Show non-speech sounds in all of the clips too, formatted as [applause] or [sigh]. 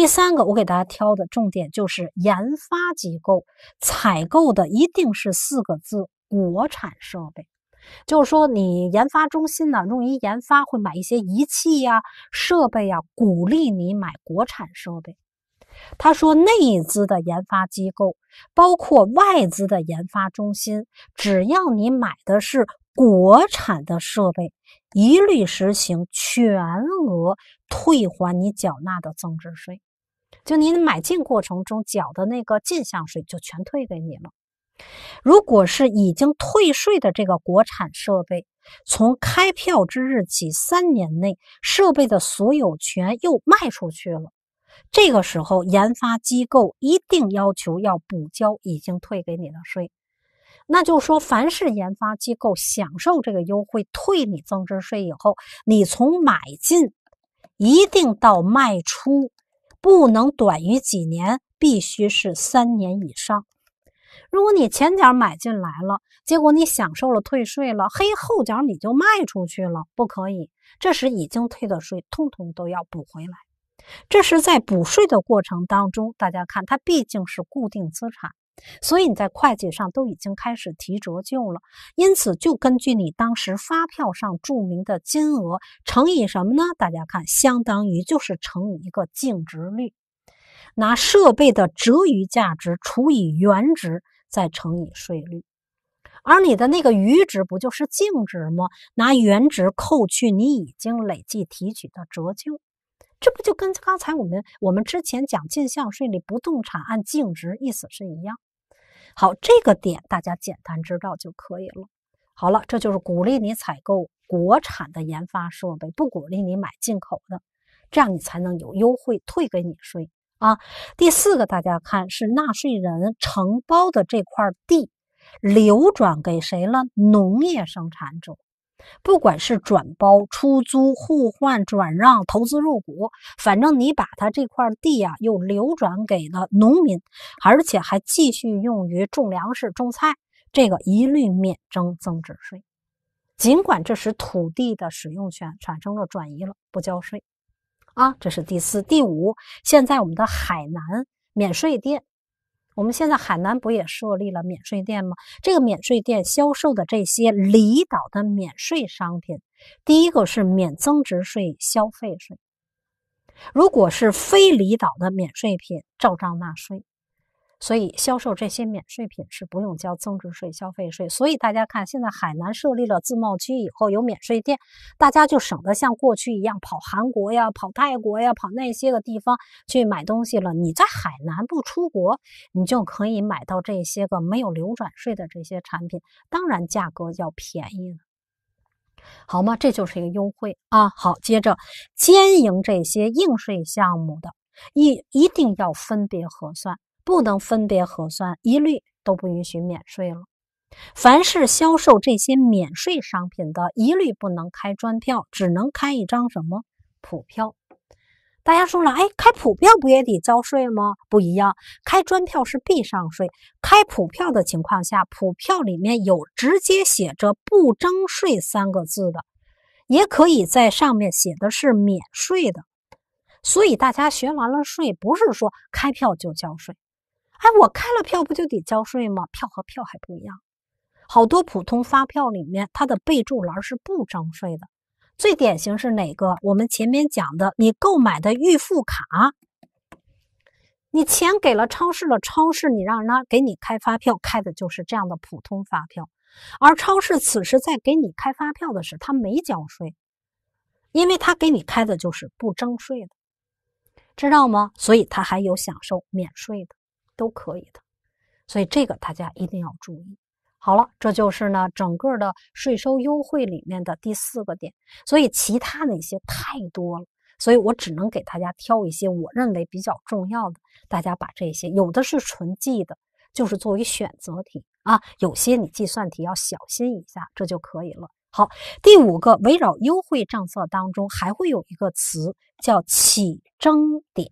第三个，我给大家挑的重点就是研发机构采购的一定是四个字：国产设备。就是说，你研发中心呢用于研发会买一些仪器呀、设备呀，鼓励你买国产设备。他说，内资的研发机构，包括外资的研发中心，只要你买的是国产的设备，一律实行全额退还你缴纳的增值税。就您买进过程中缴的那个进项税就全退给你了。如果是已经退税的这个国产设备，从开票之日起三年内设备的所有权又卖出去了，这个时候研发机构一定要求要补交已经退给你的税。那就说，凡是研发机构享受这个优惠退你增值税以后，你从买进一定到卖出。不能短于几年，必须是三年以上。如果你前脚买进来了，结果你享受了退税了，嘿，后脚你就卖出去了，不可以。这时已经退的税，通通都要补回来。这是在补税的过程当中，大家看，它毕竟是固定资产。所以你在会计上都已经开始提折旧了，因此就根据你当时发票上注明的金额乘以什么呢？大家看，相当于就是乘以一个净值率，拿设备的折余价值除以原值，再乘以税率。而你的那个余值不就是净值吗？拿原值扣去你已经累计提取的折旧。这不就跟刚才我们我们之前讲进项税里不动产按净值意思是一样？好，这个点大家简单知道就可以了。好了，这就是鼓励你采购国产的研发设备，不鼓励你买进口的，这样你才能有优惠退给你税啊。第四个，大家看是纳税人承包的这块地流转给谁了？农业生产者。不管是转包、出租、互换、转让、投资入股，反正你把他这块地啊，又流转给了农民，而且还继续用于种粮食、种菜，这个一律免征增值税。尽管这时土地的使用权产生了转移了，不交税啊。这是第四、第五。现在我们的海南免税店。我们现在海南不也设立了免税店吗？这个免税店销售的这些离岛的免税商品，第一个是免增值税、消费税。如果是非离岛的免税品，照章纳税。所以销售这些免税品是不用交增值税、消费税。所以大家看，现在海南设立了自贸区以后，有免税店，大家就省得像过去一样跑韩国呀、跑泰国呀、跑那些个地方去买东西了。你在海南不出国，你就可以买到这些个没有流转税的这些产品，当然价格要便宜了，好吗？这就是一个优惠啊。好，接着兼营这些应税项目的一一定要分别核算。不能分别核算，一律都不允许免税了。凡是销售这些免税商品的，一律不能开专票，只能开一张什么普票。大家说了，哎，开普票不也得交税吗？不一样，开专票是必上税，开普票的情况下，普票里面有直接写着“不征税”三个字的，也可以在上面写的是免税的。所以大家学完了税，不是说开票就交税。哎，我开了票不就得交税吗？票和票还不一样，好多普通发票里面它的备注栏是不征税的。最典型是哪个？我们前面讲的，你购买的预付卡，你钱给了超市了，超市你让人家给你开发票，开的就是这样的普通发票。而超市此时在给你开发票的时候，他没交税，因为他给你开的就是不征税的，知道吗？所以他还有享受免税的。都可以的，所以这个大家一定要注意。好了，这就是呢整个的税收优惠里面的第四个点。所以其他的一些太多了，所以我只能给大家挑一些我认为比较重要的。大家把这些有的是纯记的，就是作为选择题啊，有些你计算题要小心一下，这就可以了。好，第五个围绕优惠政策当中还会有一个词叫起征点。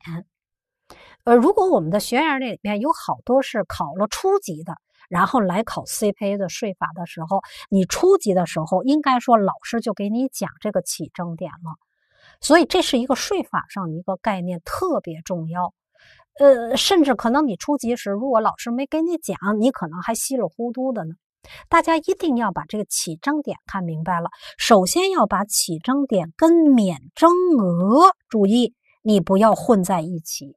呃，如果我们的学员那里面有好多是考了初级的，然后来考 CPA 的税法的时候，你初级的时候应该说老师就给你讲这个起征点了，所以这是一个税法上一个概念特别重要。呃，甚至可能你初级时如果老师没给你讲，你可能还稀里糊涂的呢。大家一定要把这个起征点看明白了，首先要把起征点跟免征额注意，你不要混在一起。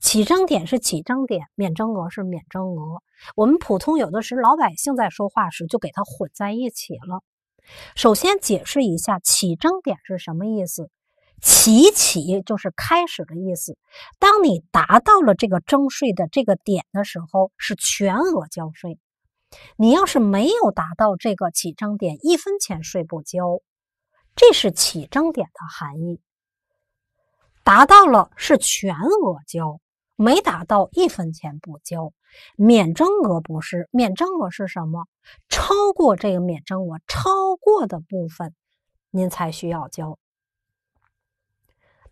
起征点是起征点，免征额是免征额。我们普通有的时老百姓在说话时就给它混在一起了。首先解释一下起征点是什么意思。起起就是开始的意思。当你达到了这个征税的这个点的时候，是全额交税。你要是没有达到这个起征点，一分钱税不交。这是起征点的含义。达到了是全额交。没达到一分钱不交，免征额不是免征额是什么？超过这个免征额，超过的部分，您才需要交。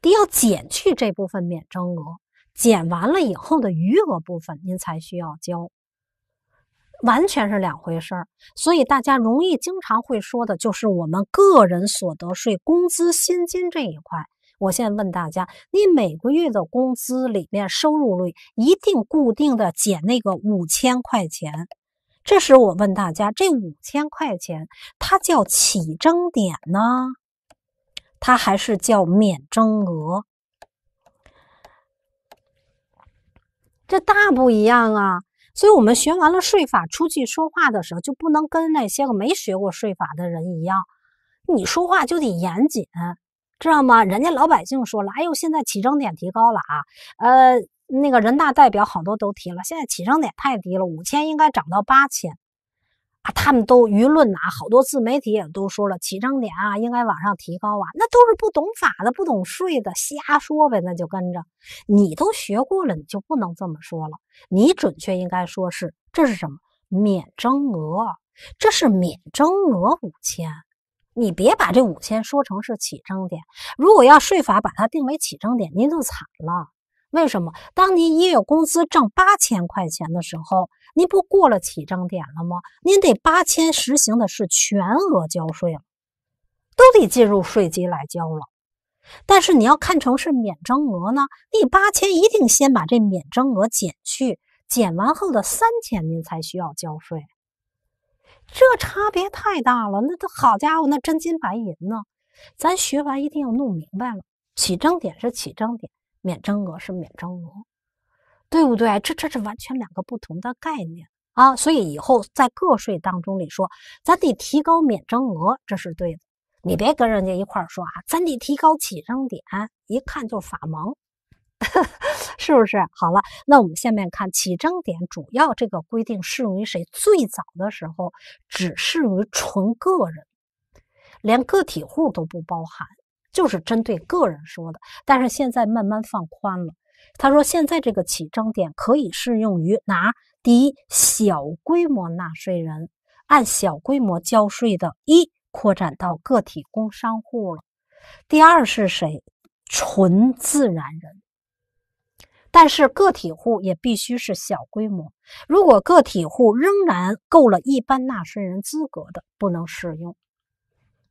得要减去这部分免征额，减完了以后的余额部分，您才需要交。完全是两回事儿。所以大家容易经常会说的就是我们个人所得税工资薪金这一块。我现在问大家，你每个月的工资里面收入率一定固定的减那个五千块钱，这时我问大家，这五千块钱它叫起征点呢，它还是叫免征额？这大不一样啊！所以我们学完了税法，出去说话的时候就不能跟那些个没学过税法的人一样，你说话就得严谨。知道吗？人家老百姓说了：“哎呦，现在起征点提高了啊！呃，那个人大代表好多都提了，现在起征点太低了，五千应该涨到八千啊！他们都舆论呐，好多自媒体也都说了，起征点啊应该往上提高啊！那都是不懂法的、不懂税的瞎说呗，那就跟着你都学过了，你就不能这么说了。你准确应该说是这是什么免征额，这是免征额五千。”你别把这五千说成是起征点，如果要税法把它定为起征点，您就惨了。为什么？当您一月工资挣八千块钱的时候，您不过了起征点了吗？您得八千实行的是全额交税了，都得进入税基来交了。但是你要看成是免征额呢？你八千一定先把这免征额减去，减完后的三千您才需要交税。这差别太大了，那都好家伙，那真金白银呢！咱学完一定要弄明白了，起征点是起征点，免征额是免征额，对不对？这这是完全两个不同的概念啊！所以以后在个税当中里说，咱得提高免征额，这是对的。你别跟人家一块儿说啊，咱得提高起征点，一看就是法盲。[laughs] 是不是好了？那我们下面看起征点，主要这个规定适用于谁？最早的时候只适用于纯个人，连个体户都不包含，就是针对个人说的。但是现在慢慢放宽了。他说现在这个起征点可以适用于哪？第一，小规模纳税人按小规模交税的；一扩展到个体工商户了。第二是谁？纯自然人。但是个体户也必须是小规模，如果个体户仍然够了一般纳税人资格的，不能适用，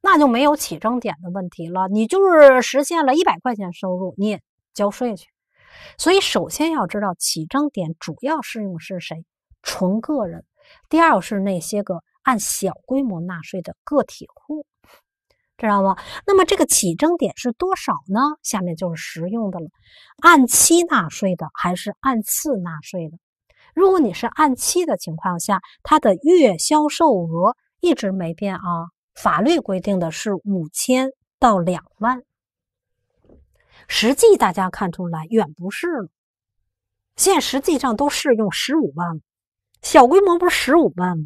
那就没有起征点的问题了。你就是实现了一百块钱收入，你也交税去。所以首先要知道起征点主要适用是谁，纯个人；第二是那些个按小规模纳税的个体户。知道吗？那么这个起征点是多少呢？下面就是实用的了。按期纳税的还是按次纳税的？如果你是按期的情况下，它的月销售额一直没变啊，法律规定的是五千到两万，实际大家看出来远不是了，现实际上都适用十五万小规模不是十五万吗？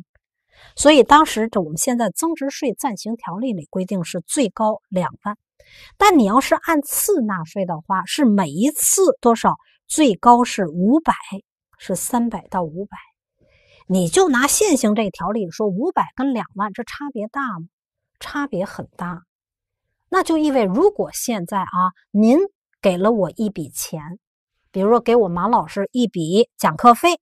所以当时这我们现在增值税暂行条例里规定是最高两万，但你要是按次纳税的话，是每一次多少？最高是五百，是三百到五百。你就拿现行这条例说，五百跟两万这差别大吗？差别很大。那就意味如果现在啊，您给了我一笔钱，比如说给我马老师一笔讲课费。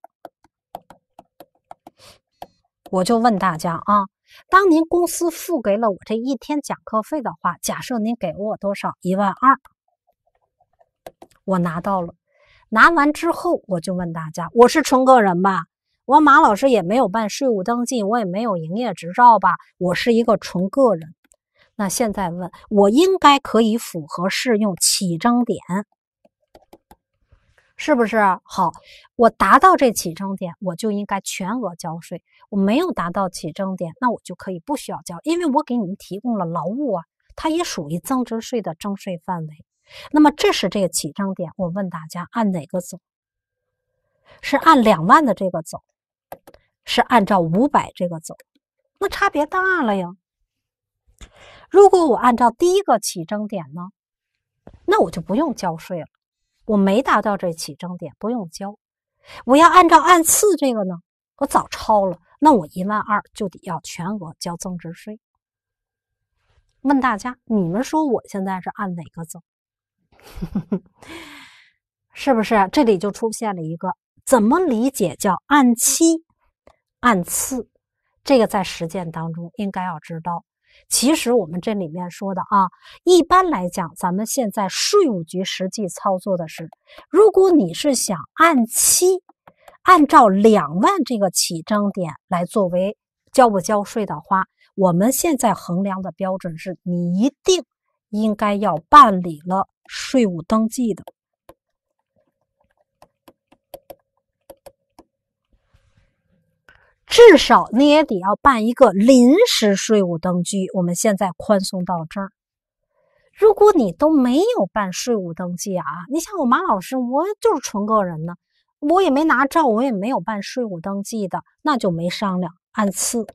我就问大家啊，当您公司付给了我这一天讲课费的话，假设您给我多少一万二，我拿到了，拿完之后，我就问大家，我是纯个人吧，我马老师也没有办税务登记，我也没有营业执照吧，我是一个纯个人，那现在问我应该可以符合适用起征点。是不是好？我达到这起征点，我就应该全额交税；我没有达到起征点，那我就可以不需要交，因为我给你们提供了劳务啊，它也属于增值税的征税范围。那么这是这个起征点，我问大家，按哪个走？是按两万的这个走，是按照五百这个走？那差别大了呀。如果我按照第一个起征点呢，那我就不用交税了。我没达到这起征点，不用交。我要按照按次这个呢，我早超了，那我一万二就得要全额交增值税。问大家，你们说我现在是按哪个走？[laughs] 是不是？这里就出现了一个怎么理解叫按期、按次？这个在实践当中应该要知道。其实我们这里面说的啊，一般来讲，咱们现在税务局实际操作的是，如果你是想按期按照两万这个起征点来作为交不交税的话，我们现在衡量的标准是你一定应该要办理了税务登记的。至少你也得要办一个临时税务登记。我们现在宽松到这儿，如果你都没有办税务登记啊，你像我马老师，我就是纯个人呢，我也没拿照，我也没有办税务登记的，那就没商量，按次，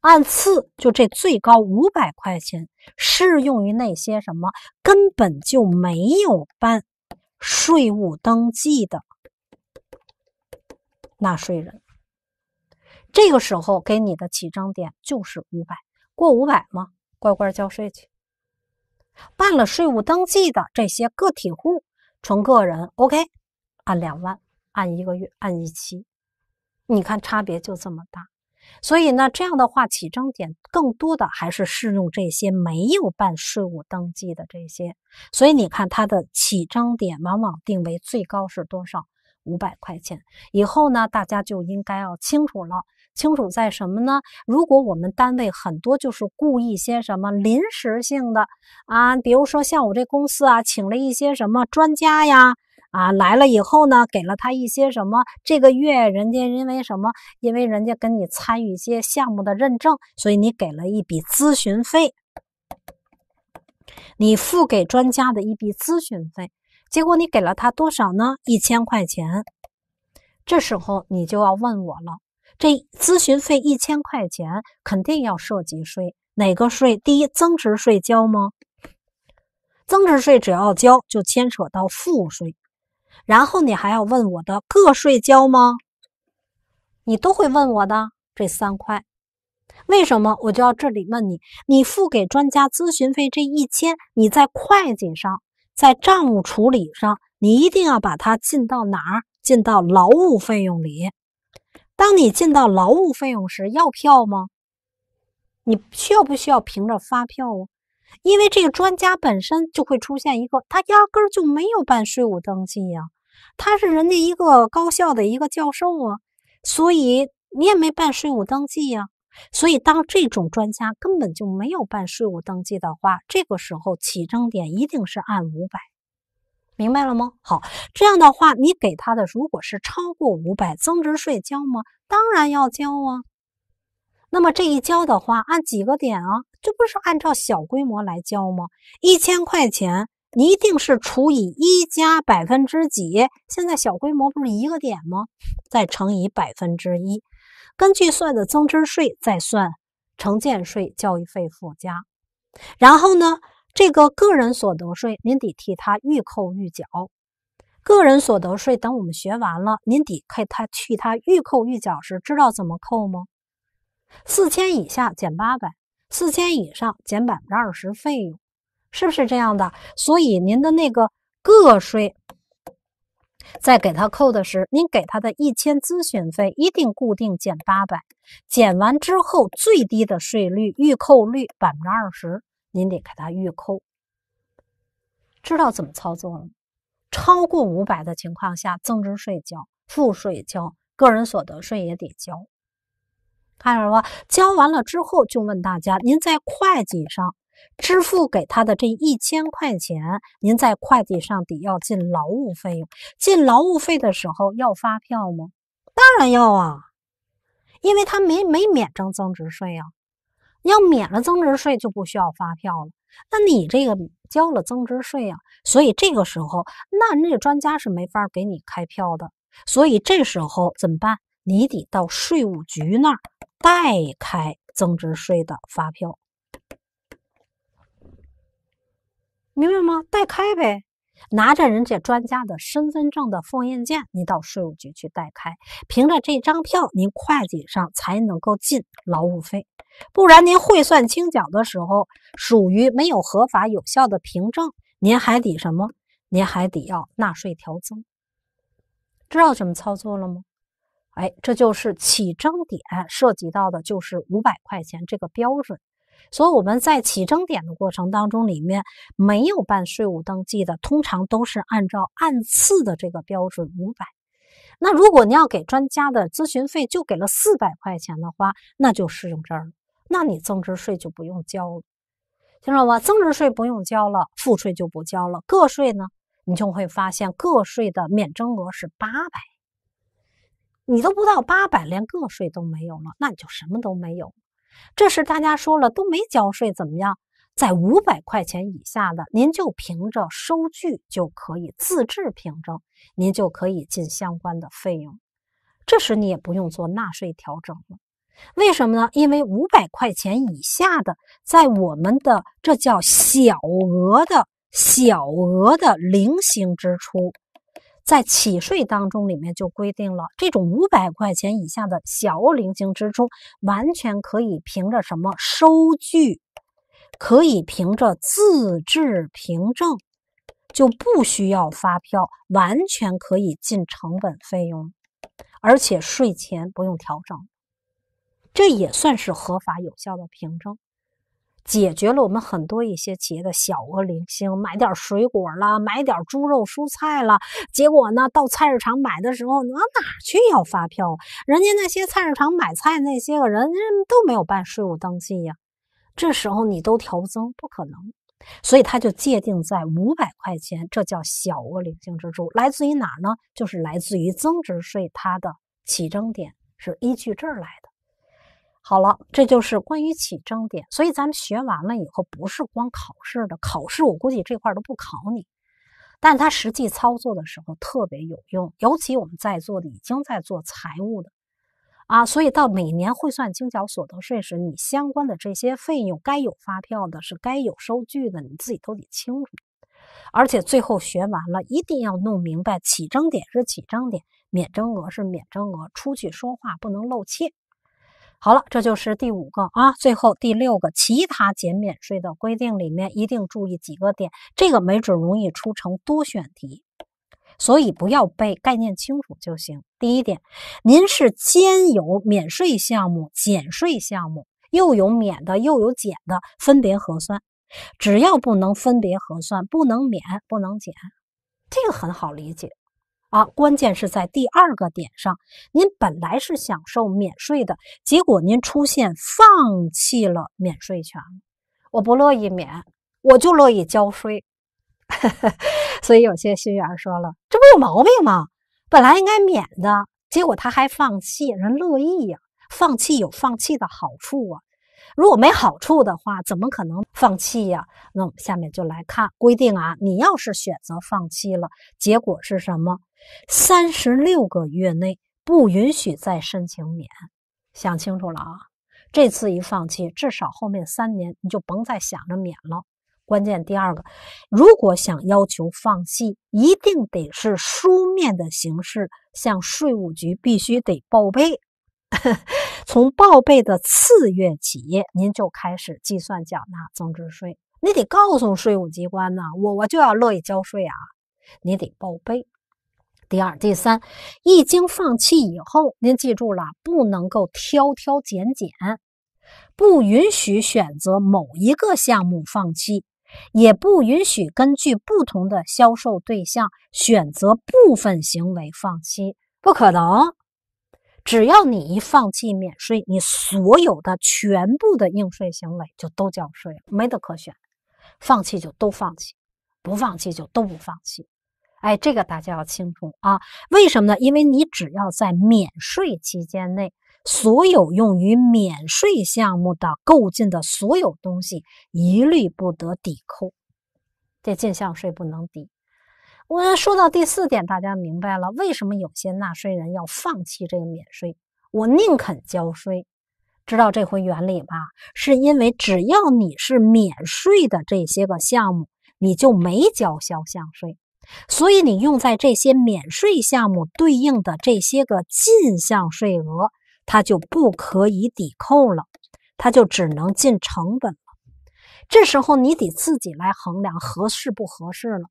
按次就这最高五百块钱，适用于那些什么根本就没有办税务登记的。纳税人，这个时候给你的起征点就是五百，过五百吗？乖乖交税去。办了税务登记的这些个体户，纯个人，OK，按两万，按一个月，按一期，你看差别就这么大。所以呢，这样的话起征点更多的还是适用这些没有办税务登记的这些。所以你看，它的起征点往往定为最高是多少？五百块钱以后呢，大家就应该要清楚了。清楚在什么呢？如果我们单位很多就是雇一些什么临时性的啊，比如说像我这公司啊，请了一些什么专家呀啊，来了以后呢，给了他一些什么这个月人家因为什么，因为人家跟你参与一些项目的认证，所以你给了一笔咨询费，你付给专家的一笔咨询费。结果你给了他多少呢？一千块钱。这时候你就要问我了：这咨询费一千块钱肯定要涉及税，哪个税？第一，增值税交吗？增值税只要交，就牵扯到负税。然后你还要问我的个税交吗？你都会问我的这三块。为什么？我就要这里问你：你付给专家咨询费这一千，你在会计上？在账务处理上，你一定要把它进到哪儿？进到劳务费用里。当你进到劳务费用时，要票吗？你需要不需要凭着发票啊？因为这个专家本身就会出现一个，他压根儿就没有办税务登记呀，他是人家一个高校的一个教授啊，所以你也没办税务登记呀。所以，当这种专家根本就没有办税务登记的话，这个时候起征点一定是按五百，明白了吗？好，这样的话，你给他的如果是超过五百，增值税交吗？当然要交啊。那么这一交的话，按几个点啊？这不是按照小规模来交吗？一千块钱，你一定是除以一加百分之几？现在小规模不是一个点吗？再乘以百分之一。根据算的增值税，再算城建税、教育费附加，然后呢，这个个人所得税您得替他预扣预缴。个人所得税等我们学完了，您得替他替他预扣预缴时，知道怎么扣吗？四千以下减八百，四千以上减百分之二十费用，是不是这样的？所以您的那个个税。再给他扣的是，您给他的一千咨询费，一定固定减八百，减完之后最低的税率预扣率百分之二十，您得给他预扣。知道怎么操作了？超过五百的情况下，增值税交，税交，个人所得税也得交。看着了吧？交完了之后，就问大家，您在会计上。支付给他的这一千块钱，您在会计上得要进劳务费用。进劳务费的时候要发票吗？当然要啊，因为他没没免征增值税呀。要免了增值税就不需要发票了。那你这个交了增值税呀，所以这个时候，那人家专家是没法给你开票的。所以这时候怎么办？你得到税务局那儿代开增值税的发票。明白吗？代开呗，拿着人家专家的身份证的复印件，你到税务局去代开，凭着这张票，您会计上才能够进劳务费，不然您汇算清缴的时候属于没有合法有效的凭证，您还得什么？您还得要纳税调增，知道怎么操作了吗？哎，这就是起征点涉及到的就是五百块钱这个标准。所以我们在起征点的过程当中，里面没有办税务登记的，通常都是按照按次的这个标准五百。那如果您要给专家的咨询费就给了四百块钱的话，那就适用这儿了。那你增值税就不用交了，听到吗？增值税不用交了，税就不交了。个税呢，你就会发现个税的免征额是八百，你都不到八百，连个税都没有了，那你就什么都没有。这时大家说了都没交税，怎么样？在五百块钱以下的，您就凭着收据就可以自制凭证，您就可以进相关的费用。这时你也不用做纳税调整了，为什么呢？因为五百块钱以下的，在我们的这叫小额的、小额的零星支出。在起税当中，里面就规定了，这种五百块钱以下的小零星支出，完全可以凭着什么收据，可以凭着自制凭证，就不需要发票，完全可以进成本费用，而且税前不用调整，这也算是合法有效的凭证。解决了我们很多一些企业的小额零星，买点水果啦，买点猪肉、蔬菜啦。结果呢，到菜市场买的时候，往哪去要发票？人家那些菜市场买菜那些个人都没有办税务登记呀。这时候你都调增不可能，所以他就界定在五百块钱，这叫小额零星支出。来自于哪呢？就是来自于增值税，它的起征点是依据这儿来的。好了，这就是关于起征点，所以咱们学完了以后，不是光考试的，考试我估计这块都不考你，但它实际操作的时候特别有用，尤其我们在做已经在做财务的啊，所以到每年汇算清缴所得税时，你相关的这些费用该有发票的是该有收据的，你自己都得清楚，而且最后学完了一定要弄明白起征点是起征点，免征额是免征额，出去说话不能露怯。好了，这就是第五个啊，最后第六个其他减免税的规定里面，一定注意几个点，这个没准容易出成多选题，所以不要背，概念清楚就行。第一点，您是兼有免税项目、减税项目，又有免的，又有减的，分别核算。只要不能分别核算，不能免，不能减，这个很好理解。啊，关键是在第二个点上，您本来是享受免税的，结果您出现放弃了免税权，我不乐意免，我就乐意交税。[laughs] 所以有些学员说了，这不有毛病吗？本来应该免的，结果他还放弃，人乐意呀，放弃有放弃的好处啊。如果没好处的话，怎么可能放弃呀？那我们下面就来看规定啊，你要是选择放弃了，结果是什么？三十六个月内不允许再申请免。想清楚了啊，这次一放弃，至少后面三年你就甭再想着免了。关键第二个，如果想要求放弃，一定得是书面的形式向税务局必须得报备。从报备的次月起，您就开始计算缴纳增值税。你得告诉税务机关呢，我我就要乐意交税啊，你得报备。第二、第三，一经放弃以后，您记住了，不能够挑挑拣拣，不允许选择某一个项目放弃，也不允许根据不同的销售对象选择部分行为放弃，不可能。只要你一放弃免税，你所有的全部的应税行为就都交税，了，没得可选。放弃就都放弃，不放弃就都不放弃。哎，这个大家要清楚啊！为什么呢？因为你只要在免税期间内，所有用于免税项目的购进的所有东西，一律不得抵扣，这进项税不能抵。我说到第四点，大家明白了为什么有些纳税人要放弃这个免税？我宁肯交税，知道这回原理吧？是因为只要你是免税的这些个项目，你就没交销项税，所以你用在这些免税项目对应的这些个进项税额，它就不可以抵扣了，它就只能进成本了。这时候你得自己来衡量合适不合适了。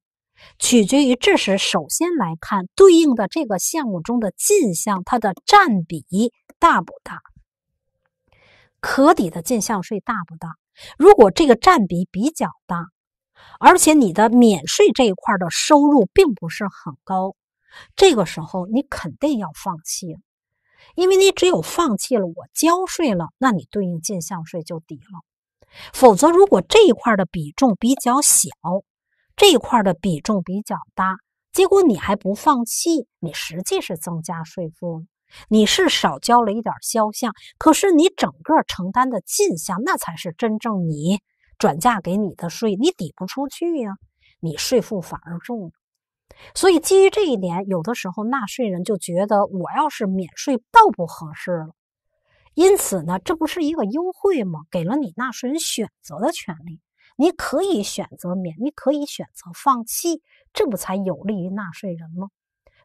取决于这时，首先来看对应的这个项目中的进项，它的占比大不大？可抵的进项税大不大？如果这个占比比较大，而且你的免税这一块的收入并不是很高，这个时候你肯定要放弃了，因为你只有放弃了，我交税了，那你对应进项税就抵了；否则，如果这一块的比重比较小。这一块的比重比较大，结果你还不放弃，你实际是增加税负，你是少交了一点销项，可是你整个承担的进项，那才是真正你转嫁给你的税，你抵不出去呀，你税负反而重所以基于这一点，有的时候纳税人就觉得我要是免税倒不合适了，因此呢，这不是一个优惠吗？给了你纳税人选择的权利。你可以选择免，你可以选择放弃，这不才有利于纳税人吗？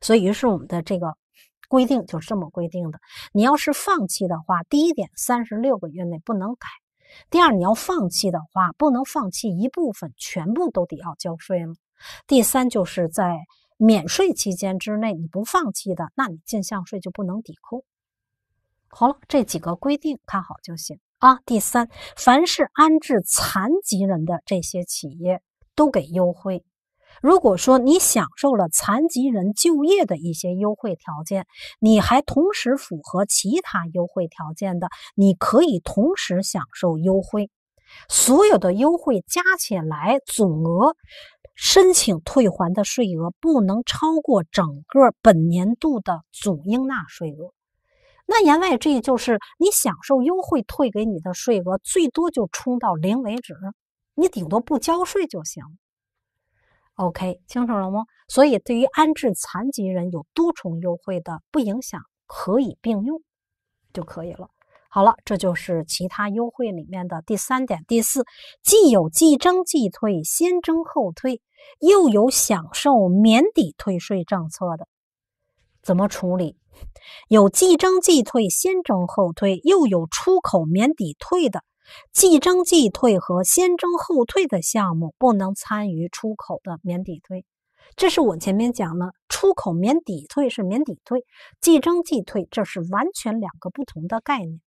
所以，于是我们的这个规定就是这么规定的。你要是放弃的话，第一点，三十六个月内不能改；第二，你要放弃的话，不能放弃一部分，全部都得要交税了；第三，就是在免税期间之内，你不放弃的，那你进项税就不能抵扣。好了，这几个规定看好就行。啊，第三，凡是安置残疾人的这些企业都给优惠。如果说你享受了残疾人就业的一些优惠条件，你还同时符合其他优惠条件的，你可以同时享受优惠。所有的优惠加起来总额，申请退还的税额不能超过整个本年度的总应纳税额。那言外之意就是，你享受优惠退给你的税额最多就冲到零为止，你顶多不交税就行。OK，清楚了吗？所以，对于安置残疾人有多重优惠的，不影响，可以并用就可以了。好了，这就是其他优惠里面的第三点、第四，既有即征即退、先征后退，又有享受免抵退税政策的。怎么处理？有即征即退、先征后退，又有出口免抵退的。即征即退和先征后退的项目不能参与出口的免抵退。这是我前面讲了，出口免抵退是免抵退，即征即退这是完全两个不同的概念，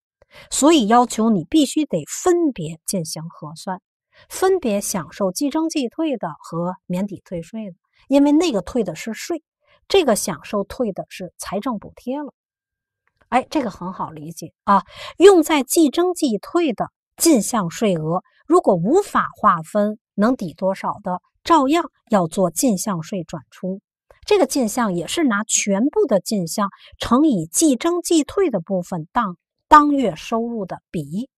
所以要求你必须得分别进行核算，分别享受即征即退的和免抵退税的，因为那个退的是税。这个享受退的是财政补贴了，哎，这个很好理解啊。用在即征即退的进项税额，如果无法划分，能抵多少的，照样要做进项税转出。这个进项也是拿全部的进项乘以即征即退的部分当当月收入的比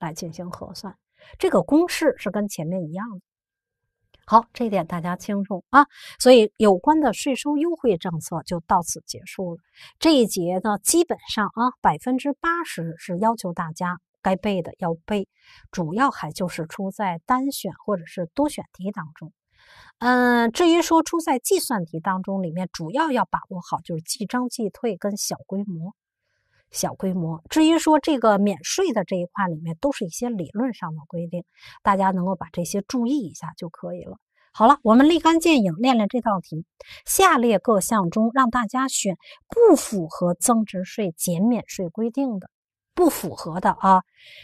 来进行核算。这个公式是跟前面一样的。好，这一点大家清楚啊，所以有关的税收优惠政策就到此结束了。这一节呢，基本上啊，百分之八十是要求大家该背的要背，主要还就是出在单选或者是多选题当中。嗯，至于说出在计算题当中，里面主要要把握好就是计征计退跟小规模。小规模，至于说这个免税的这一块里面，都是一些理论上的规定，大家能够把这些注意一下就可以了。好了，我们立竿见影练练这道题。下列各项中，让大家选不符合增值税减免税规定的，不符合的啊，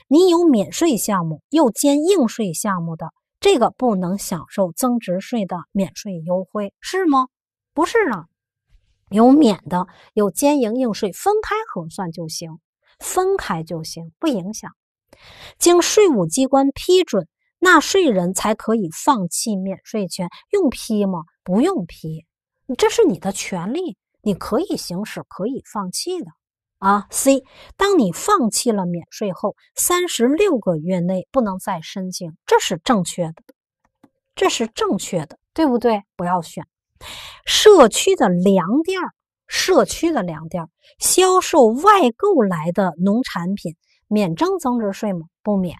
你有免税项目又兼应税项目的，这个不能享受增值税的免税优惠，是吗？不是呢。有免的，有兼营应税，分开核算就行，分开就行，不影响。经税务机关批准，纳税人才可以放弃免税权。用批吗？不用批，这是你的权利，你可以行，使，可以放弃的啊。C，当你放弃了免税后，三十六个月内不能再申请，这是正确的，这是正确的，对不对？不要选。社区的粮店，社区的粮店销售外购来的农产品，免征增值税吗？不免，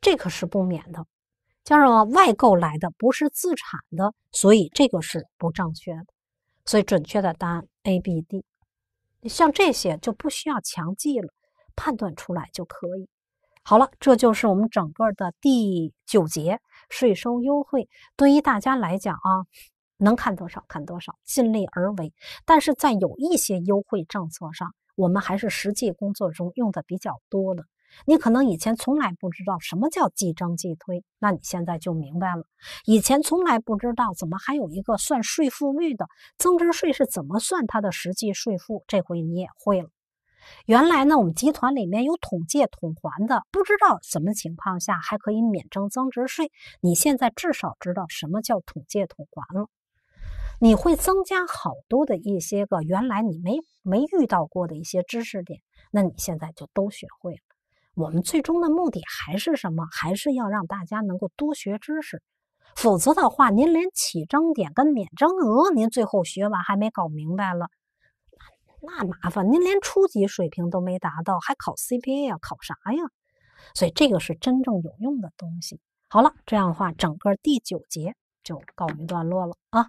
这可是不免的。加上外购来的不是自产的，所以这个是不正确的。所以准确的答案 A、B、D，像这些就不需要强记了，判断出来就可以。好了，这就是我们整个的第九节税收优惠，对于大家来讲啊。能看多少看多少，尽力而为。但是在有一些优惠政策上，我们还是实际工作中用的比较多的。你可能以前从来不知道什么叫即征即推，那你现在就明白了。以前从来不知道怎么还有一个算税负率的增值税是怎么算它的实际税负，这回你也会了。原来呢，我们集团里面有统借统还的，不知道什么情况下还可以免征增值税，你现在至少知道什么叫统借统还了。你会增加好多的一些个原来你没没遇到过的一些知识点，那你现在就都学会了。我们最终的目的还是什么？还是要让大家能够多学知识。否则的话，您连起征点跟免征额您最后学完还没搞明白了，那那麻烦，您连初级水平都没达到，还考 CPA 啊？考啥呀？所以这个是真正有用的东西。好了，这样的话，整个第九节就告一段落了啊。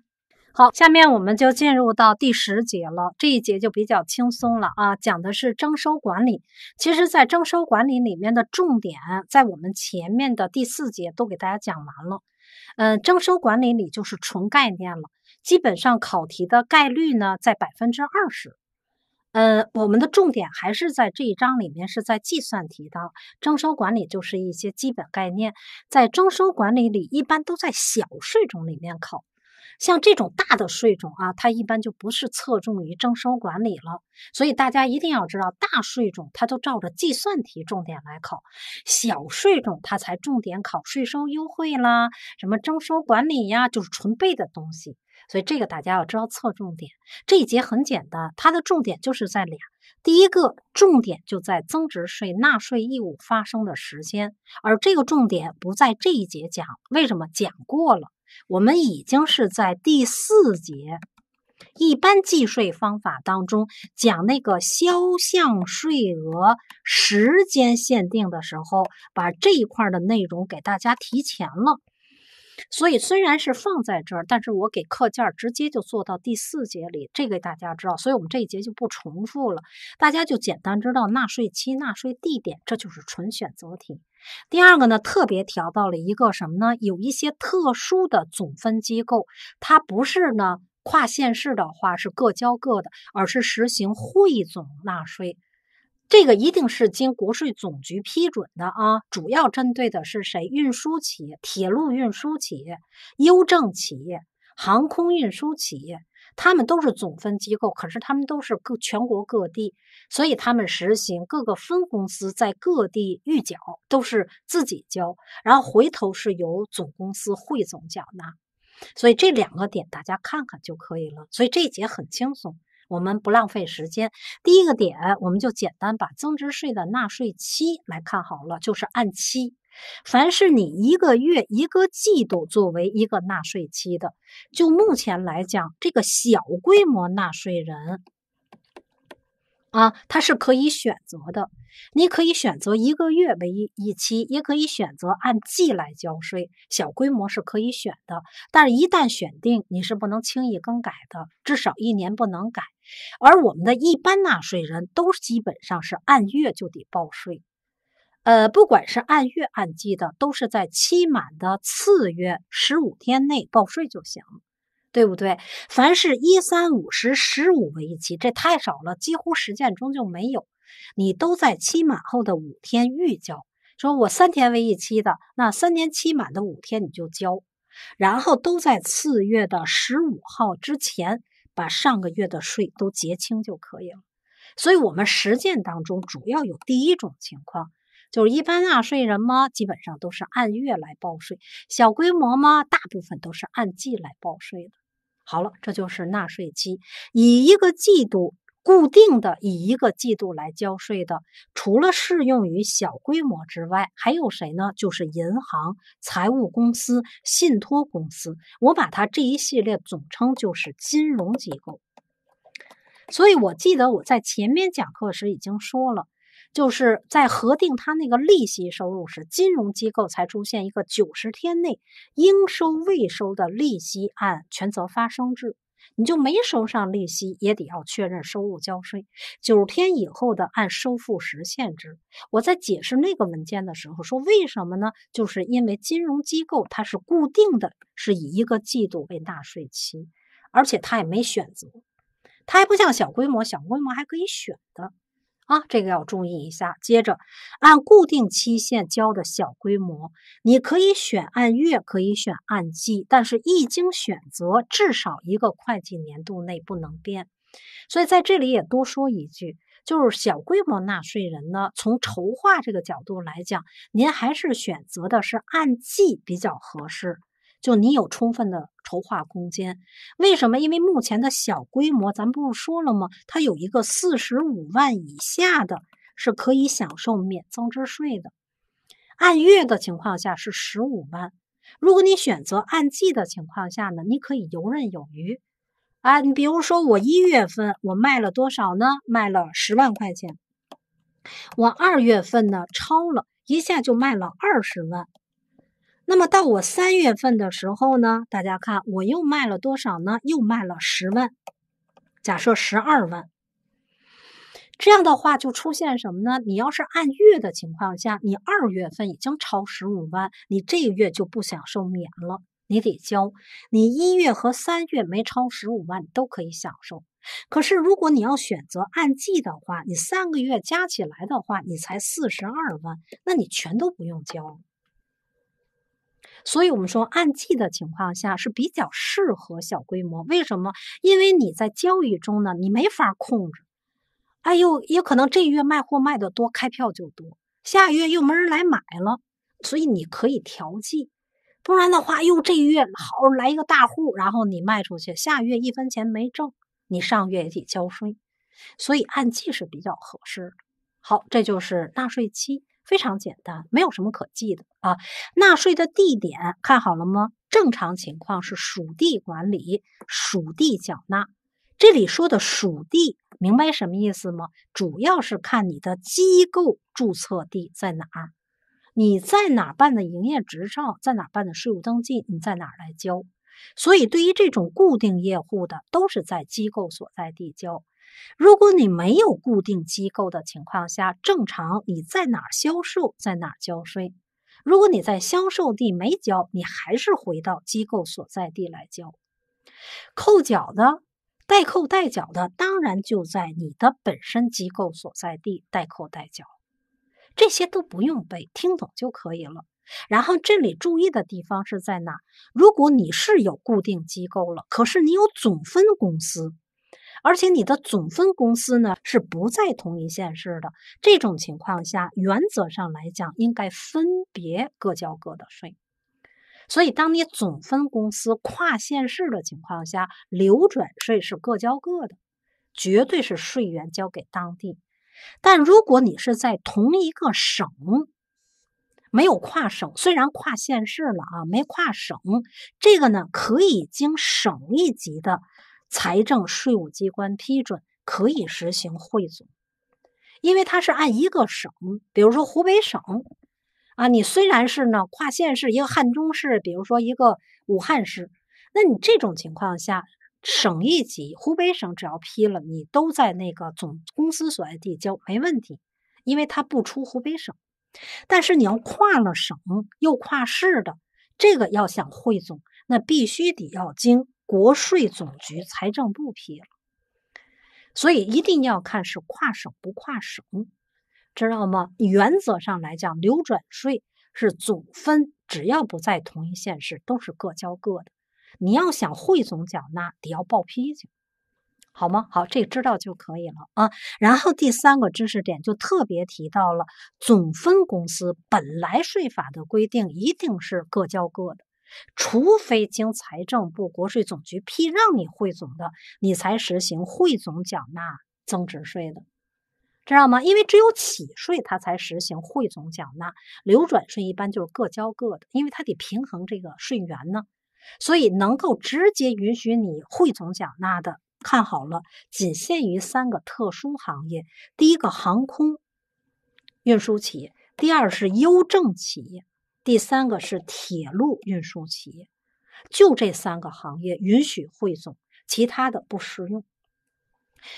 好，下面我们就进入到第十节了。这一节就比较轻松了啊，讲的是征收管理。其实，在征收管理里面的重点，在我们前面的第四节都给大家讲完了。嗯，征收管理里就是纯概念了，基本上考题的概率呢在百分之二十。呃，我们的重点还是在这一章里面，是在计算题的征收管理就是一些基本概念，在征收管理里一般都在小税种里面考。像这种大的税种啊，它一般就不是侧重于征收管理了，所以大家一定要知道，大税种它都照着计算题重点来考，小税种它才重点考税收优惠啦、什么征收管理呀，就是纯背的东西。所以这个大家要知道侧重点。这一节很简单，它的重点就是在俩，第一个重点就在增值税纳税义务发生的时间，而这个重点不在这一节讲，为什么讲过了？我们已经是在第四节一般计税方法当中讲那个销项税额时间限定的时候，把这一块的内容给大家提前了。所以虽然是放在这儿，但是我给课件直接就做到第四节里，这个大家知道。所以我们这一节就不重复了，大家就简单知道纳税期、纳税地点，这就是纯选择题。第二个呢，特别调到了一个什么呢？有一些特殊的总分机构，它不是呢跨县市的话是各交各的，而是实行汇总纳税。这个一定是经国税总局批准的啊，主要针对的是谁？运输企业、铁路运输企业、邮政企业。航空运输企业，他们都是总分机构，可是他们都是各全国各地，所以他们实行各个分公司在各地预缴，都是自己交，然后回头是由总公司汇总缴纳。所以这两个点大家看看就可以了。所以这一节很轻松，我们不浪费时间。第一个点，我们就简单把增值税的纳税期来看好了，就是按期。凡是你一个月、一个季度作为一个纳税期的，就目前来讲，这个小规模纳税人啊，他是可以选择的。你可以选择一个月为一一期，也可以选择按季来交税。小规模是可以选的，但是一旦选定，你是不能轻易更改的，至少一年不能改。而我们的一般纳税人，都基本上是按月就得报税。呃，不管是按月按季的，都是在期满的次月十五天内报税就行，对不对？凡是一三五十十五为一期，这太少了，几乎实践中就没有。你都在期满后的五天预交，说我三天为一期的，那三年期满的五天你就交，然后都在次月的十五号之前把上个月的税都结清就可以了。所以，我们实践当中主要有第一种情况。就是一般纳税人吗？基本上都是按月来报税。小规模吗？大部分都是按季来报税的。好了，这就是纳税期，以一个季度固定的，以一个季度来交税的。除了适用于小规模之外，还有谁呢？就是银行、财务公司、信托公司，我把它这一系列总称就是金融机构。所以我记得我在前面讲课时已经说了。就是在核定他那个利息收入时，金融机构才出现一个九十天内应收未收的利息，按全责发生制，你就没收上利息也得要确认收入交税。九十天以后的按收付实现制。我在解释那个文件的时候说，为什么呢？就是因为金融机构它是固定的，是以一个季度为纳税期，而且它也没选择，它还不像小规模，小规模还可以选的。啊，这个要注意一下。接着，按固定期限交的小规模，你可以选按月，可以选按季，但是一经选择，至少一个会计年度内不能变。所以在这里也多说一句，就是小规模纳税人呢，从筹划这个角度来讲，您还是选择的是按季比较合适。就你有充分的筹划空间，为什么？因为目前的小规模，咱不是说了吗？它有一个四十五万以下的，是可以享受免增值税的。按月的情况下是十五万，如果你选择按季的情况下呢，你可以游刃有余。啊，你比如说我一月份我卖了多少呢？卖了十万块钱。我二月份呢，超了一下就卖了二十万。那么到我三月份的时候呢，大家看我又卖了多少呢？又卖了十万，假设十二万。这样的话就出现什么呢？你要是按月的情况下，你二月份已经超十五万，你这个月就不享受免了，你得交。你一月和三月没超十五万，都可以享受。可是如果你要选择按季的话，你三个月加起来的话，你才四十二万，那你全都不用交。所以，我们说按季的情况下是比较适合小规模。为什么？因为你在交易中呢，你没法控制。哎呦，也可能这月卖货卖的多，开票就多；下月又没人来买了，所以你可以调剂。不然的话，又这月好来一个大户，然后你卖出去，下月一分钱没挣，你上月也得交税。所以按季是比较合适的。好，这就是纳税期。非常简单，没有什么可记的啊。纳税的地点看好了吗？正常情况是属地管理，属地缴纳。这里说的属地，明白什么意思吗？主要是看你的机构注册地在哪儿，你在哪办的营业执照，在哪办的税务登记，你在哪来交。所以，对于这种固定业户的，都是在机构所在地交。如果你没有固定机构的情况下，正常你在哪销售，在哪交税。如果你在销售地没交，你还是回到机构所在地来交。扣缴的、代扣代缴的，当然就在你的本身机构所在地代扣代缴。这些都不用背，听懂就可以了。然后这里注意的地方是在哪？如果你是有固定机构了，可是你有总分公司。而且你的总分公司呢是不在同一县市的，这种情况下，原则上来讲应该分别各交各的税。所以，当你总分公司跨县市的情况下，流转税是各交各的，绝对是税源交给当地。但如果你是在同一个省，没有跨省，虽然跨县市了啊，没跨省，这个呢可以经省一级的。财政税务机关批准可以实行汇总，因为它是按一个省，比如说湖北省啊，你虽然是呢跨县市一个汉中市，比如说一个武汉市，那你这种情况下，省一级湖北省只要批了，你都在那个总公司所在地交没问题，因为它不出湖北省。但是你要跨了省又跨市的，这个要想汇总，那必须得要经。国税总局、财政部批了，所以一定要看是跨省不跨省，知道吗？原则上来讲，流转税是总分，只要不在同一县市，都是各交各的。你要想汇总缴纳，得要报批去，好吗？好，这知道就可以了啊。然后第三个知识点就特别提到了总分公司，本来税法的规定一定是各交各的。除非经财政部、国税总局批让你汇总的，你才实行汇总缴纳增值税的，知道吗？因为只有企税它才实行汇总缴纳，流转税一般就是各交各的，因为它得平衡这个税源呢。所以能够直接允许你汇总缴纳的，看好了，仅限于三个特殊行业：第一个航空运输企业，第二是邮政企业。第三个是铁路运输企业，就这三个行业允许汇总，其他的不适用。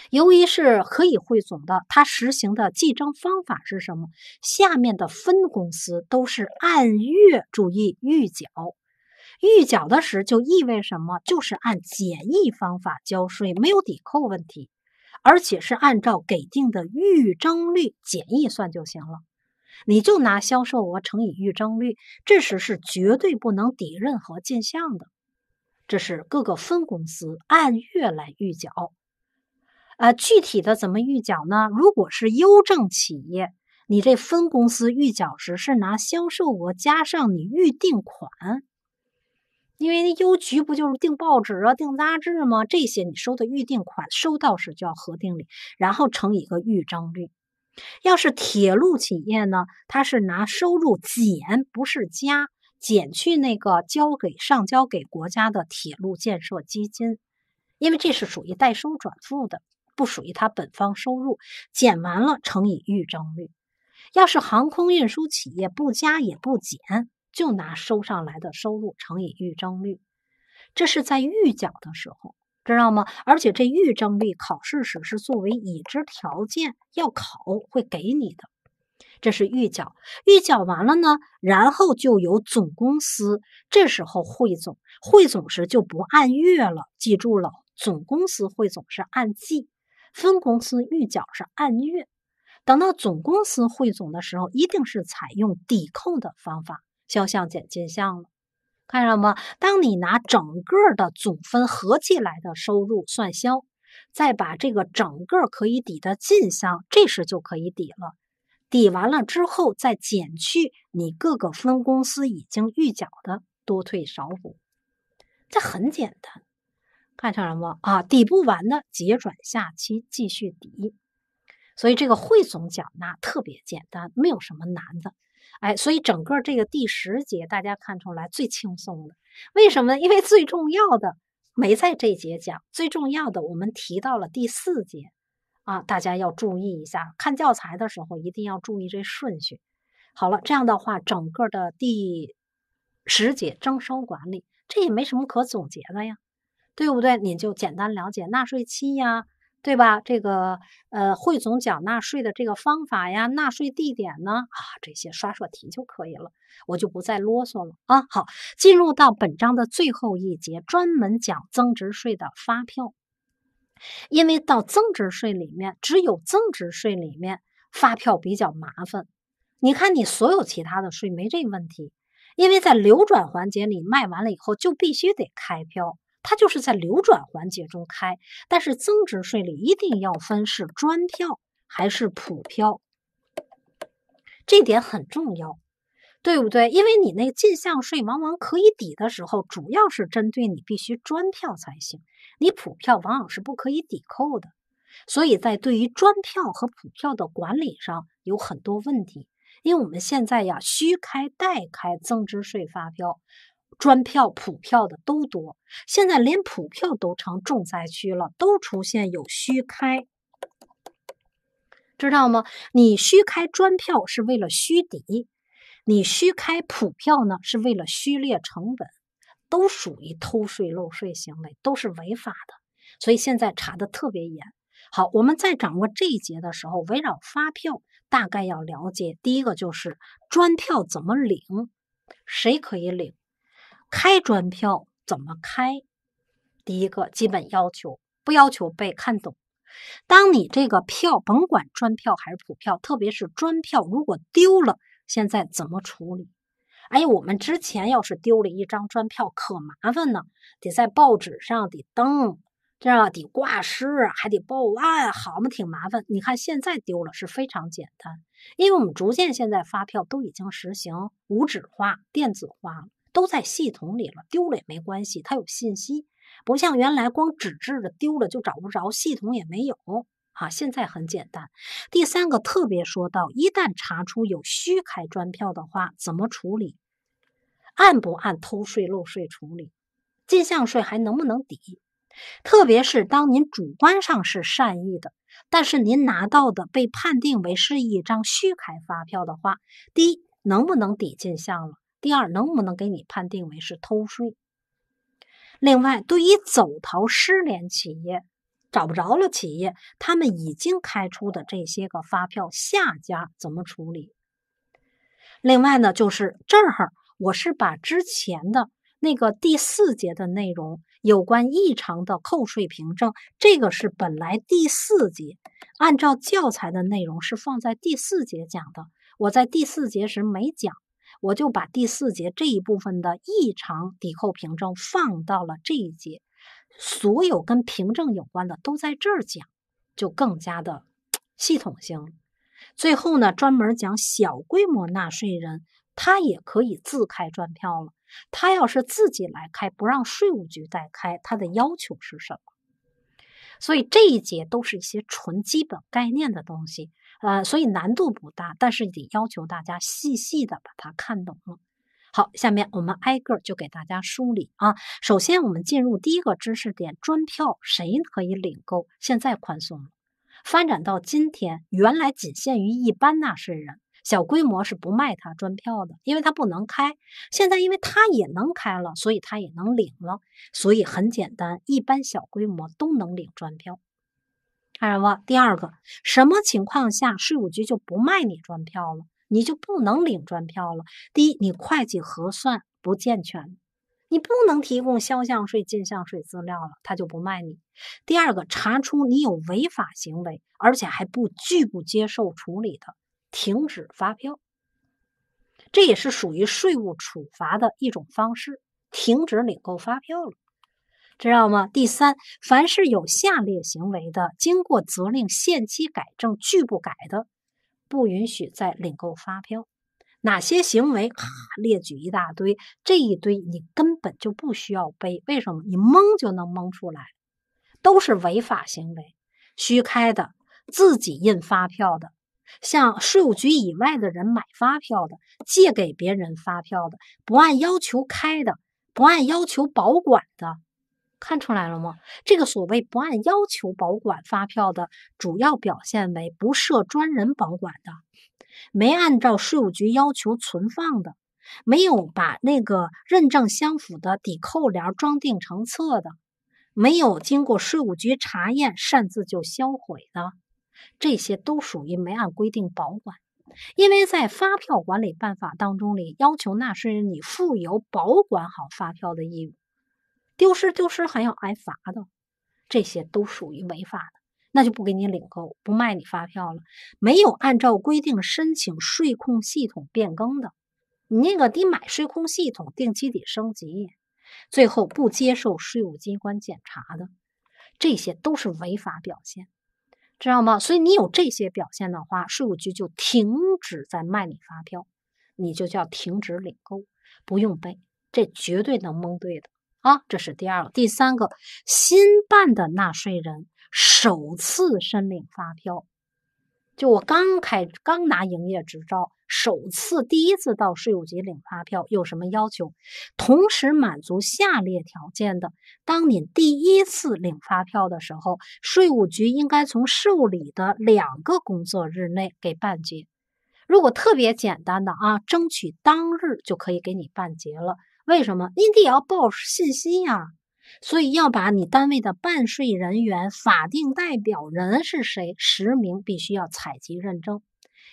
由于是可以汇总的，它实行的计征方法是什么？下面的分公司都是按月注意预缴，预缴的时就意味什么？就是按简易方法交税，没有抵扣问题，而且是按照给定的预征率简易算就行了。你就拿销售额乘以预征率，这时是绝对不能抵任何进项的。这是各个分公司按月来预缴。呃，具体的怎么预缴呢？如果是邮政企业，你这分公司预缴时是拿销售额加上你预定款，因为那邮局不就是订报纸啊、订杂志吗？这些你收的预定款收到时就要核定里，然后乘以一个预征率。要是铁路企业呢，它是拿收入减，不是加，减去那个交给上交给国家的铁路建设基金，因为这是属于代收转付的，不属于它本方收入，减完了乘以预征率。要是航空运输企业不加也不减，就拿收上来的收入乘以预征率，这是在预缴的时候。知道吗？而且这预征率考试时是作为已知条件要考，会给你的。这是预缴，预缴完了呢，然后就由总公司这时候汇总，汇总时就不按月了，记住了。总公司汇总是按季，分公司预缴是按月。等到总公司汇总的时候，一定是采用抵扣的方法，销项减进项了。看到了吗？当你拿整个的总分合计来的收入算销，再把这个整个可以抵的进项，这时就可以抵了。抵完了之后，再减去你各个分公司已经预缴的多退少补，这很简单。看见了吗？啊，抵不完的结转下期继续抵。所以这个汇总缴纳特别简单，没有什么难的。哎，所以整个这个第十节，大家看出来最轻松的，为什么呢？因为最重要的没在这节讲，最重要的我们提到了第四节，啊，大家要注意一下，看教材的时候一定要注意这顺序。好了，这样的话，整个的第十节征收管理，这也没什么可总结的呀，对不对？你就简单了解纳税期呀。对吧？这个呃，汇总缴纳税的这个方法呀，纳税地点呢，啊，这些刷刷题就可以了，我就不再啰嗦了啊。好，进入到本章的最后一节，专门讲增值税的发票，因为到增值税里面，只有增值税里面发票比较麻烦。你看，你所有其他的税没这问题，因为在流转环节里卖完了以后，就必须得开票。它就是在流转环节中开，但是增值税里一定要分是专票还是普票，这点很重要，对不对？因为你那进项税往往可以抵的时候，主要是针对你必须专票才行，你普票往往是不可以抵扣的。所以在对于专票和普票的管理上有很多问题，因为我们现在呀虚开、代开增值税发票。专票、普票的都多，现在连普票都成重灾区了，都出现有虚开，知道吗？你虚开专票是为了虚抵，你虚开普票呢是为了虚列成本，都属于偷税漏税行为，都是违法的。所以现在查的特别严。好，我们在掌握这一节的时候，围绕发票，大概要了解第一个就是专票怎么领，谁可以领。开专票怎么开？第一个基本要求，不要求被看懂。当你这个票，甭管专票还是普票，特别是专票，如果丢了，现在怎么处理？哎，我们之前要是丢了一张专票，可麻烦呢，得在报纸上得登，这样得挂失，还得报案，好嘛，挺麻烦。你看现在丢了是非常简单，因为我们逐渐现在发票都已经实行无纸化、电子化了。都在系统里了，丢了也没关系，它有信息，不像原来光纸质的丢了就找不着，系统也没有啊。现在很简单。第三个特别说到，一旦查出有虚开专票的话，怎么处理？按不按偷税漏税处理？进项税还能不能抵？特别是当您主观上是善意的，但是您拿到的被判定为是一张虚开发票的话，第一能不能抵进项了？第二，能不能给你判定为是偷税？另外，对于走逃失联企业，找不着了企业，他们已经开出的这些个发票下家怎么处理？另外呢，就是这儿，我是把之前的那个第四节的内容有关异常的扣税凭证，这个是本来第四节按照教材的内容是放在第四节讲的，我在第四节时没讲。我就把第四节这一部分的异常抵扣凭证放到了这一节，所有跟凭证有关的都在这儿讲，就更加的 [tsk] 系统性。最后呢，专门讲小规模纳税人他也可以自开专票了，他要是自己来开，不让税务局代开，他的要求是什么？所以这一节都是一些纯基本概念的东西。呃，所以难度不大，但是得要求大家细细的把它看懂了。好，下面我们挨个就给大家梳理啊。首先，我们进入第一个知识点：专票谁可以领购？现在宽松了。发展到今天，原来仅限于一般纳税人，小规模是不卖他专票的，因为他不能开。现在因为他也能开了，所以他也能领了。所以很简单，一般小规模都能领专票。看什么？第二个，什么情况下税务局就不卖你专票了，你就不能领专票了？第一，你会计核算不健全你不能提供销项税、进项税资料了，他就不卖你。第二个，查出你有违法行为，而且还不拒不接受处理的，停止发票。这也是属于税务处罚的一种方式，停止领购发票了。知道吗？第三，凡是有下列行为的，经过责令限期改正拒不改的，不允许再领购发票。哪些行为？列举一大堆，这一堆你根本就不需要背，为什么？你蒙就能蒙出来，都是违法行为，虚开的，自己印发票的，向税务局以外的人买发票的，借给别人发票的，不按要求开的，不按要求保管的。看出来了吗？这个所谓不按要求保管发票的，主要表现为不设专人保管的，没按照税务局要求存放的，没有把那个认证相符的抵扣联装订成册的，没有经过税务局查验擅自就销毁的，这些都属于没按规定保管。因为在发票管理办法当中里，要求纳税人你负有保管好发票的义务。丢失、丢失还要挨罚的，这些都属于违法的，那就不给你领购、不卖你发票了。没有按照规定申请税控系统变更的，你那个得买税控系统，定期得升级。最后不接受税务机关检查的，这些都是违法表现，知道吗？所以你有这些表现的话，税务局就停止在卖你发票，你就叫停止领购，不用背，这绝对能蒙对的。啊，这是第二个、第三个新办的纳税人首次申领发票，就我刚开、刚拿营业执照，首次第一次到税务局领发票有什么要求？同时满足下列条件的，当你第一次领发票的时候，税务局应该从受理的两个工作日内给办结。如果特别简单的啊，争取当日就可以给你办结了。为什么？你得要报信息呀，所以要把你单位的办税人员、法定代表人是谁，实名必须要采集认证。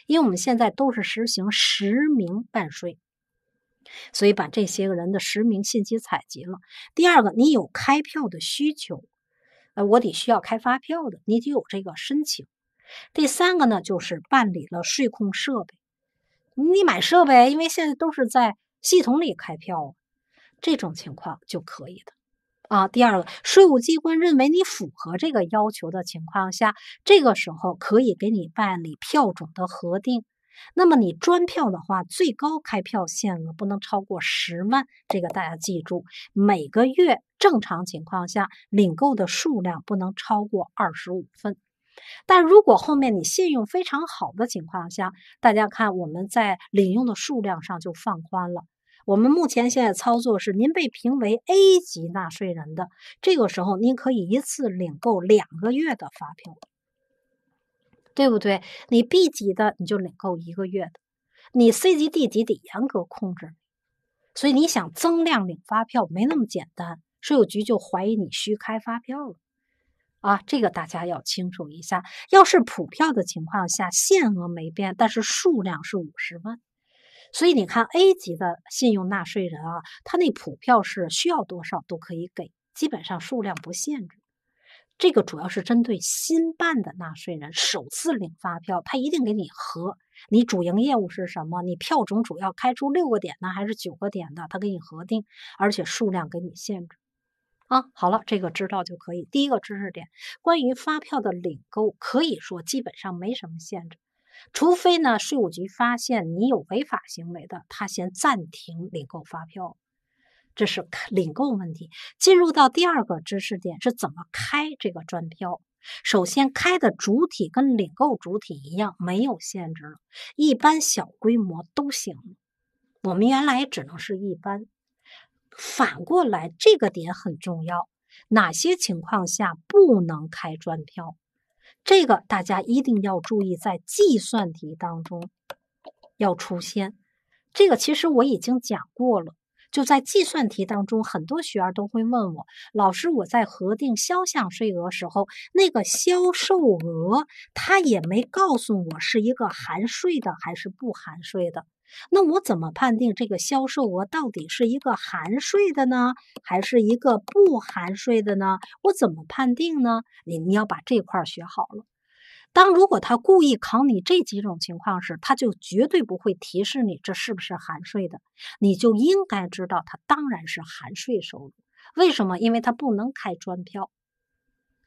因为我们现在都是实行实名办税，所以把这些个人的实名信息采集了。第二个，你有开票的需求，呃，我得需要开发票的，你得有这个申请。第三个呢，就是办理了税控设备，你买设备，因为现在都是在。系统里开票，这种情况就可以的啊。第二个，税务机关认为你符合这个要求的情况下，这个时候可以给你办理票种的核定。那么你专票的话，最高开票限额不能超过十万，这个大家记住。每个月正常情况下，领购的数量不能超过二十五份。但如果后面你信用非常好的情况下，大家看我们在领用的数量上就放宽了。我们目前现在操作是，您被评为 A 级纳税人的，这个时候您可以一次领够两个月的发票，对不对？你 B 级的你就领够一个月的，你 C 级、D 级得严格控制。所以你想增量领发票没那么简单，税务局就怀疑你虚开发票了。啊，这个大家要清楚一下。要是普票的情况下，限额没变，但是数量是五十万。所以你看，A 级的信用纳税人啊，他那普票是需要多少都可以给，基本上数量不限制。这个主要是针对新办的纳税人，首次领发票，他一定给你核你主营业务是什么，你票种主要开出六个点的还是九个点的，他给你核定，而且数量给你限制。啊，好了，这个知道就可以。第一个知识点，关于发票的领购，可以说基本上没什么限制，除非呢税务局发现你有违法行为的，他先暂停领购发票。这是领购问题。进入到第二个知识点是怎么开这个专票。首先开的主体跟领购主体一样，没有限制了，一般小规模都行。我们原来只能是一般。反过来，这个点很重要。哪些情况下不能开专票？这个大家一定要注意，在计算题当中要出现。这个其实我已经讲过了，就在计算题当中，很多学员都会问我：“老师，我在核定销项税额时候，那个销售额他也没告诉我是一个含税的还是不含税的。”那我怎么判定这个销售额到底是一个含税的呢，还是一个不含税的呢？我怎么判定呢？你你要把这块学好了。当如果他故意考你这几种情况时，他就绝对不会提示你这是不是含税的，你就应该知道它当然是含税收入。为什么？因为它不能开专票。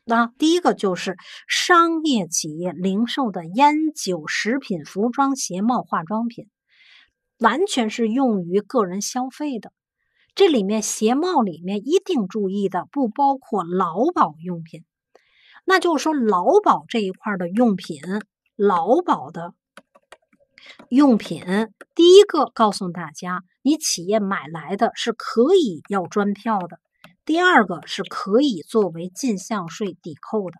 那第一个就是商业企业零售的烟酒、食品、服装、鞋帽、化妆品。完全是用于个人消费的，这里面鞋帽里面一定注意的，不包括劳保用品。那就是说，劳保这一块的用品，劳保的用品，第一个告诉大家，你企业买来的是可以要专票的；第二个是可以作为进项税抵扣的，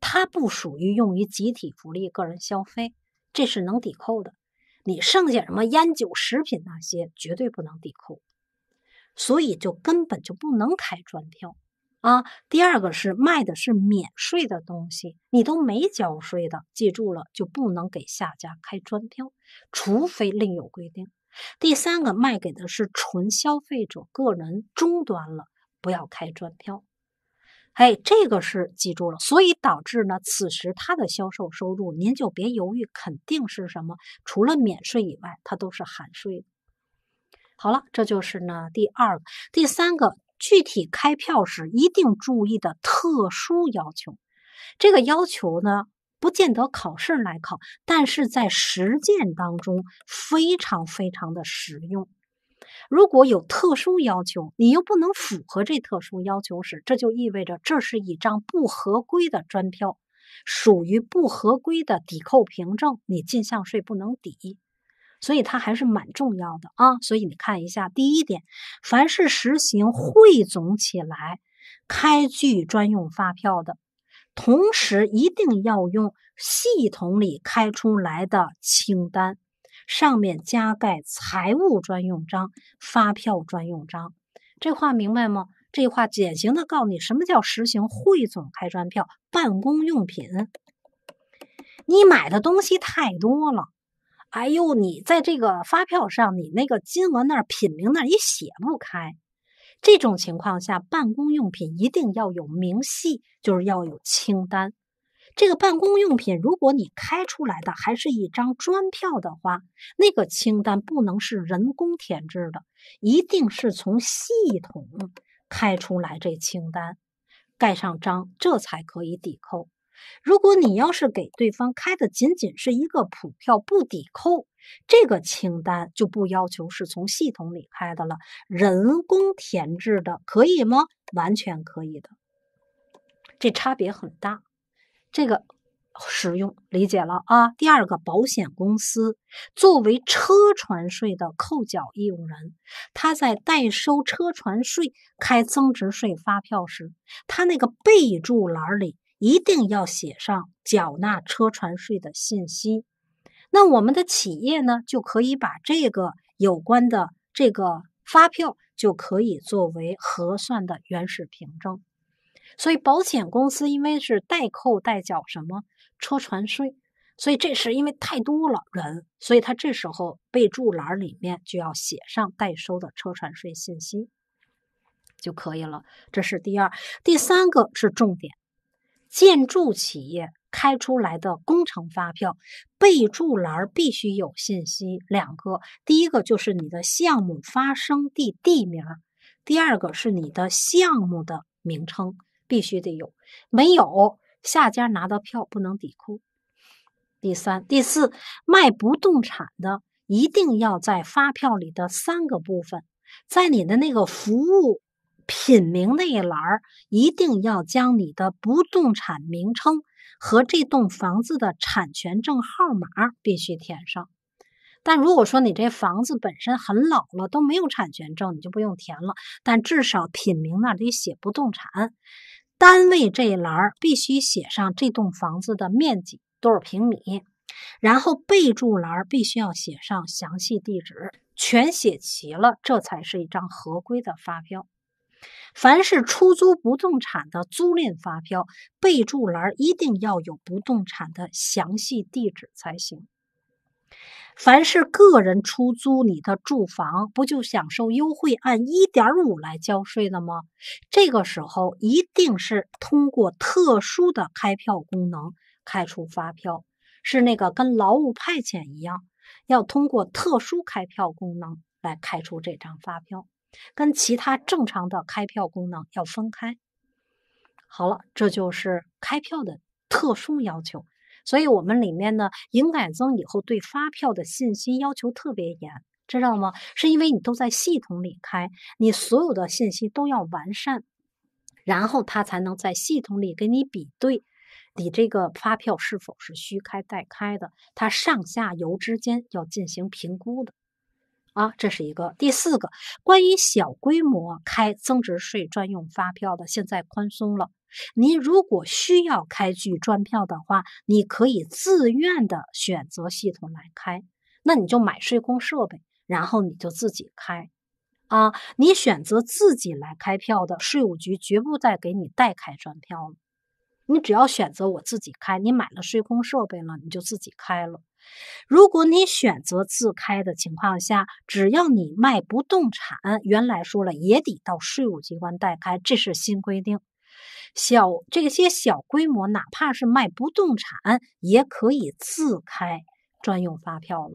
它不属于用于集体福利、个人消费，这是能抵扣的。你剩下什么烟酒食品那些绝对不能抵扣，所以就根本就不能开专票啊。第二个是卖的是免税的东西，你都没交税的，记住了就不能给下家开专票，除非另有规定。第三个卖给的是纯消费者个人终端了，不要开专票。哎，这个是记住了，所以导致呢，此时它的销售收入，您就别犹豫，肯定是什么，除了免税以外，它都是含税的。好了，这就是呢第二个、第三个具体开票时一定注意的特殊要求。这个要求呢，不见得考试来考，但是在实践当中非常非常的实用。如果有特殊要求，你又不能符合这特殊要求时，这就意味着这是一张不合规的专票，属于不合规的抵扣凭证，你进项税不能抵。所以它还是蛮重要的啊！所以你看一下，第一点，凡是实行汇总起来开具专用发票的，同时一定要用系统里开出来的清单。上面加盖财务专用章、发票专用章，这话明白吗？这话典型的告诉你，什么叫实行汇总开专票？办公用品，你买的东西太多了，哎呦，你在这个发票上，你那个金额那儿、品名那儿也写不开。这种情况下，办公用品一定要有明细，就是要有清单。这个办公用品，如果你开出来的还是一张专票的话，那个清单不能是人工填制的，一定是从系统开出来这清单，盖上章，这才可以抵扣。如果你要是给对方开的仅仅是一个普票，不抵扣，这个清单就不要求是从系统里开的了，人工填制的可以吗？完全可以的，这差别很大。这个使用理解了啊。第二个，保险公司作为车船税的扣缴义务人，他在代收车船税开增值税发票时，他那个备注栏里一定要写上缴纳车船税的信息。那我们的企业呢，就可以把这个有关的这个发票就可以作为核算的原始凭证。所以保险公司因为是代扣代缴什么车船税，所以这是因为太多了人，所以他这时候备注栏里面就要写上代收的车船税信息就可以了。这是第二、第三个是重点，建筑企业开出来的工程发票备注栏必须有信息两个，第一个就是你的项目发生地地名，第二个是你的项目的名称。必须得有，没有下家拿到票不能抵扣。第三、第四，卖不动产的一定要在发票里的三个部分，在你的那个服务品名那一栏一定要将你的不动产名称和这栋房子的产权证号码必须填上。但如果说你这房子本身很老了都没有产权证，你就不用填了。但至少品名那里写不动产。单位这一栏必须写上这栋房子的面积多少平米，然后备注栏必须要写上详细地址，全写齐了，这才是一张合规的发票。凡是出租不动产的租赁发票，备注栏一定要有不动产的详细地址才行。凡是个人出租你的住房，不就享受优惠，按一点五来交税了吗？这个时候一定是通过特殊的开票功能开出发票，是那个跟劳务派遣一样，要通过特殊开票功能来开出这张发票，跟其他正常的开票功能要分开。好了，这就是开票的特殊要求。所以，我们里面呢，营改增以后，对发票的信息要求特别严，知道吗？是因为你都在系统里开，你所有的信息都要完善，然后他才能在系统里给你比对，你这个发票是否是虚开、代开的，它上下游之间要进行评估的。啊，这是一个。第四个，关于小规模开增值税专用发票的，现在宽松了。您如果需要开具专票的话，你可以自愿的选择系统来开，那你就买税控设备，然后你就自己开。啊，你选择自己来开票的，税务局绝不再给你代开专票了。你只要选择我自己开，你买了税控设备了，你就自己开了。如果你选择自开的情况下，只要你卖不动产，原来说了也得到税务机关代开，这是新规定。小这些小规模，哪怕是卖不动产，也可以自开专用发票了。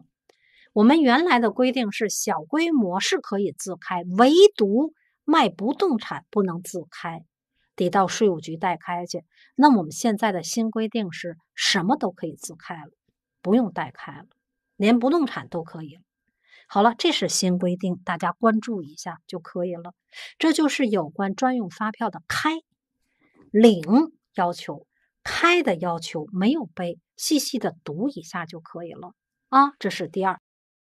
我们原来的规定是小规模是可以自开，唯独卖不动产不能自开，得到税务局代开去。那我们现在的新规定是什么都可以自开了，不用代开了，连不动产都可以。好了，这是新规定，大家关注一下就可以了。这就是有关专用发票的开。领要求，开的要求没有背，细细的读一下就可以了啊，这是第二。